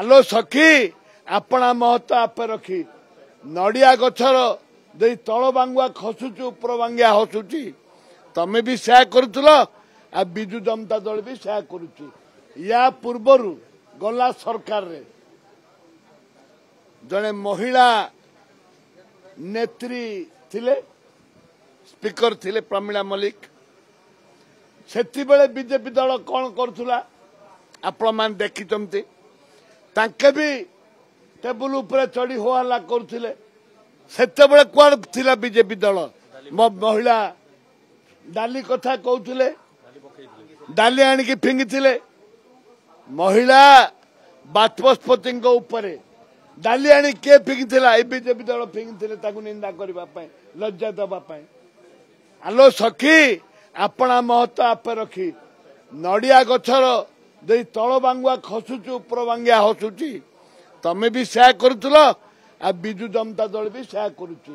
ଆଲୋ ସଖି ଆପଣା ମହତ ଆପେ ରଖି ନଡ଼ିଆ ଗଛର ଦେଇ ତଳ ବାଙ୍ଗୁଆ ଖସୁଛି ଉପର ବାଙ୍ଗିଆ ହସୁଛି ତମେ ବି ସେୟା କରୁଥିଲ ଆଉ ବିଜୁ ଜନତା ଦଳ ବି ସେୟା କରୁଛି ୟା ପୂର୍ବରୁ ଗଲା ସରକାରରେ ଜଣେ ମହିଳା ନେତ୍ରୀ ଥିଲେ ସ୍ପିକର ଥିଲେ ପ୍ରମିଳା ମଲ୍ଲିକ ସେତିବେଳେ ବିଜେପି ଦଳ କଣ କରୁଥିଲା ଆପଣମାନେ ଦେଖିଛନ୍ତି ତାଙ୍କେ ବି ଟେବୁଲ ଉପରେ ଚଢି ହୋ ହାଲ୍ଲା କରୁଥିଲେ ସେତେବେଳେ କୁଆଡେ ଥିଲା ବିଜେପି ଦଳ ମୋ ମହିଳା ଡାଲି କଥା କହୁଥିଲେ ଡାଲି ଆଣିକି ଫିଙ୍ଗିଥିଲେ ମହିଳା ବାଚସ୍ପତିଙ୍କ ଉପରେ ଡାଲି ଆଣି କିଏ ଫିଙ୍ଗିଥିଲା ଏ ବିଜେପି ଦଳ ଫିଙ୍ଗିଥିଲେ ତାକୁ ନିନ୍ଦା କରିବା ପାଇଁ ଲଜ୍ଜା ଦେବା ପାଇଁ ଆଲୋ ସଖୀ ଆପଣା ମହତ ଆପେ ରଖି ନଡିଆ ଗଛର ଦେଇ ତଳ ବାଙ୍ଗୁଆ ଖସୁଛି ଉପର ବାଙ୍ଗୁଆ ହସୁଛି ତମେ ବି ସେୟା କରୁଥିଲ ଆଉ ବିଜୁ ଜନତା ଦଳ ବି ସେୟା କରୁଛି